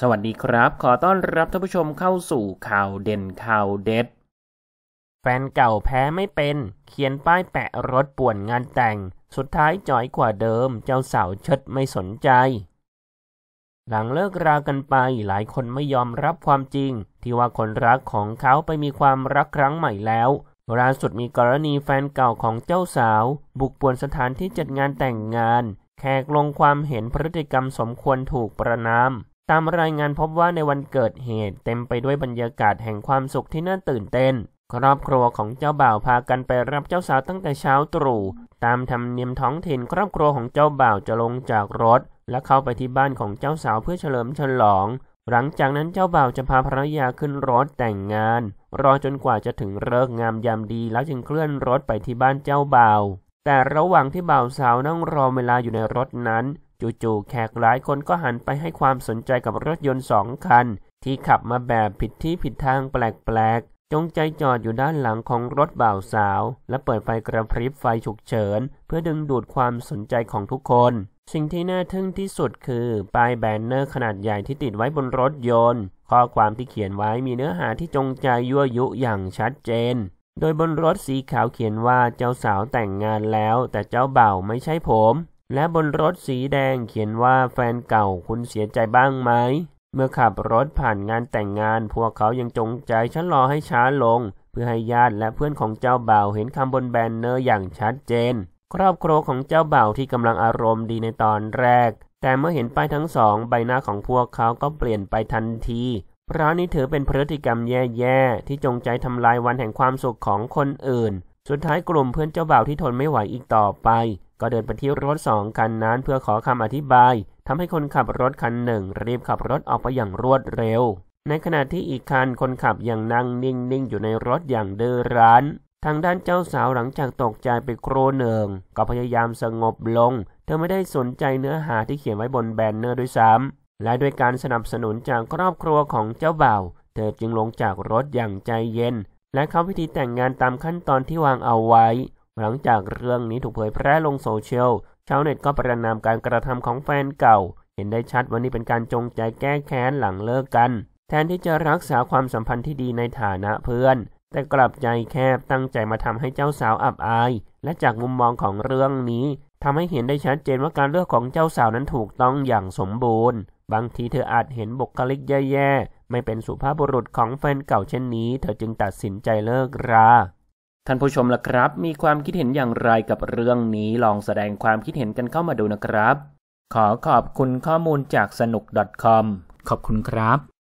สวัสดีครับ ขอต้อนรับท่านผู้ชมเข้าสู่ข่าวเด่นข่าวเด็ด แฟนเก่าแพ้ไม่เป็นเขียนป้ายแปะรถป่วนงานแต่ง สุดท้ายจ่อยกว่าเดิม เจ้าสาวเชิดไม่สนใจ หลังเลิกรากันไป หลายคนไม่ยอมรับความจริง ที่ว่าคนรักของเขาไปมีความรักครั้งใหม่แล้วล่าสุดมีกรณีแฟนเก่าของเจ้าสาว บุกป่วนสถานที่จัดงานแต่งงานแขกลงความเห็นพฤติกรรมสมควรถูกประนามตามรายงานพบว่าในวันเกิดเหตุเต็มไปด้วยบรรยากาศแห่งความสุขที่น่าตื่นเต้น ครอบครัวของเจ้าบ่าวพากันไปรับเจ้าสาวตั้งแต่เช้าตรู่ ตามธรรมเนียมท้องถิ่นครอบครัวของเจ้าบ่าวจะลงจากรถและเข้าไปที่บ้านของเจ้าสาวเพื่อเฉลิมฉลอง หลังจากนั้นเจ้าบ่าวจะพาภรรยาขึ้นรถแต่งงาน รอจนกว่าจะถึงเลิกงามยามดีแล้วจึงเคลื่อนรถไปที่บ้านเจ้าบ่าวแต่ระหว่างที่บ่าวสาวนั่งรอเวลาอยู่ในรถนั้นจู่ๆ แขกหลายคนก็หันไปให้ความสนใจกับรถยนต์สองคัน ที่ขับมาแบบผิดที่ผิดทางแปลกๆ จงใจจอดอยู่ด้านหลังของรถบ่าวสาว และเปิดไฟกระพริบไฟฉุกเฉิน เพื่อดึงดูดความสนใจของทุกคน สิ่งที่น่าทึ่งที่สุดคือป้ายแบนเนอร์ขนาดใหญ่ที่ติดไว้บนรถยนต์ข้อความที่เขียนไว้มีเนื้อหาที่จงใจยั่วยุอย่างชัดเจน โดยบนรถสีขาวเขียนว่าเจ้าสาวแต่งงานแล้ว แต่เจ้าบ่าวไม่ใช่ผมและบนรถสีแดงเขียนว่าแฟนเก่าคุณเสียใจบ้างไหม เมื่อขับรถผ่านงานแต่งงานพวกเขายังจงใจชะลอให้ช้าลง เพื่อให้ญาติและเพื่อนของเจ้าบ่าวเห็นคำบนแบนเนอร์อย่างชัดเจน ครอบครัวของเจ้าบ่าวที่กำลังอารมณ์ดีในตอนแรก แต่เมื่อเห็นป้ายทั้งสอง ใบหน้าของพวกเขาก็เปลี่ยนไปทันที เพราะนี่ถือเป็นพฤติกรรมแย่ๆที่จงใจทำลายวันแห่งความสุขของคนอื่น สุดท้ายกลุ่มเพื่อนเจ้าบ่าวที่ทนไม่ไหวอีกต่อไป็เดินไปที่รถสองคันนั้นเพื่อขอคำอธิบายทำให้คนขับรถคันหนึ่งรีบขับรถออกไปอย่างรวดเร็ว ในขณะที่อีกคัน คนขับยังนั่งนิ่ง ๆ อยู่ในรถอย่างเดือร้อนทางด้านเจ้าสาวหลังจากตกใจไปโครเนิงก็พยายามสงบลง เธอไม่ได้สนใจเนื้อหาที่เขียนไว้บนแบนเนอร์ด้วยซ้ำและด้วยการสนับสนุนจากครอบครัวของเจ้าบ่าวเธอจึงลงจากรถอย่างใจเย็น และเข้าพิธีแต่งงานตามขั้นตอนที่วางเอาไว้หลังจากเรื่องนี้ถูกเผยแพร่ลงโซเชียลชาวเน็ตก็ประนามการกระทำของแฟนเก่า เห็นได้ชัดว่านี่เป็นการจงใจแก้แค้นหลังเลิกกัน แทนที่จะรักษาความสัมพันธ์ที่ดีในฐานะเพื่อน แต่กลับใจแคบตั้งใจมาทำให้เจ้าสาวอับอาย และจากมุมมองของเรื่องนี้ ทำให้เห็นได้ชัดเจนว่าการเลือกของเจ้าสาวนั้นถูกต้องอย่างสมบูรณ์บางทีเธออาจเห็นบุคลิกแย่ๆไม่เป็นสุภาพบุรุษของแฟนเก่าเช่นนี้เธอจึงตัดสินใจเลิกราท่านผู้ชมล่ะครับ มีความคิดเห็นอย่างไรกับเรื่องนี้ลองแสดงความคิดเห็นกันเข้ามาดูนะครับขอขอบคุณข้อมูลจากสนุก .com ขอบคุณครับ